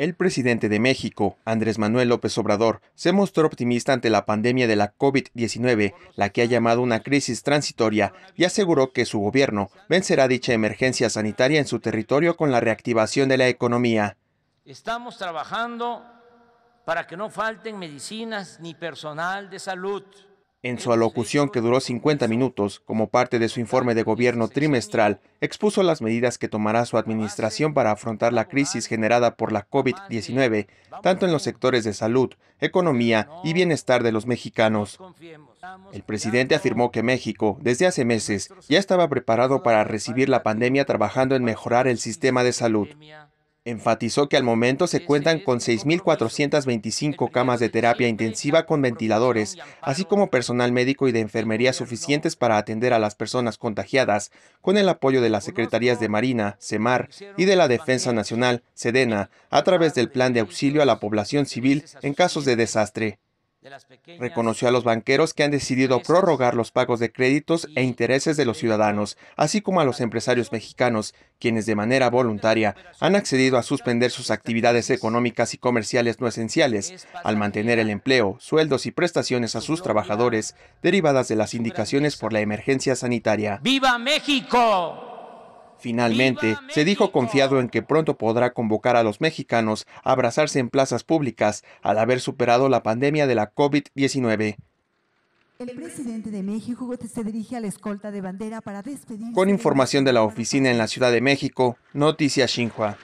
El presidente de México, Andrés Manuel López Obrador, se mostró optimista ante la pandemia de la COVID-19, la que ha llamado una crisis transitoria, y aseguró que su gobierno vencerá dicha emergencia sanitaria en su territorio con la reactivación de la economía. Estamos trabajando para que no falten medicinas ni personal de salud. En su alocución, que duró 50 minutos, como parte de su informe de gobierno trimestral, expuso las medidas que tomará su administración para afrontar la crisis generada por la COVID-19, tanto en los sectores de salud, economía y bienestar de los mexicanos. El presidente afirmó que México, desde hace meses, ya estaba preparado para recibir la pandemia trabajando en mejorar el sistema de salud. Enfatizó que al momento se cuentan con 6.425 camas de terapia intensiva con ventiladores, así como personal médico y de enfermería suficientes para atender a las personas contagiadas, con el apoyo de las Secretarías de Marina, CEMAR, y de la Defensa Nacional, SEDENA, a través del Plan de Auxilio a la Población Civil en casos de desastre. Reconoció a los banqueros que han decidido prorrogar los pagos de créditos e intereses de los ciudadanos, así como a los empresarios mexicanos, quienes de manera voluntaria han accedido a suspender sus actividades económicas y comerciales no esenciales, al mantener el empleo, sueldos y prestaciones a sus trabajadores derivadas de las indicaciones por la emergencia sanitaria. ¡Viva México! Finalmente, se dijo confiado en que pronto podrá convocar a los mexicanos a abrazarse en plazas públicas al haber superado la pandemia de la COVID-19. El de México se dirige a la escolta de bandera para Con información de la oficina en la Ciudad de México, Noticias Xinhua.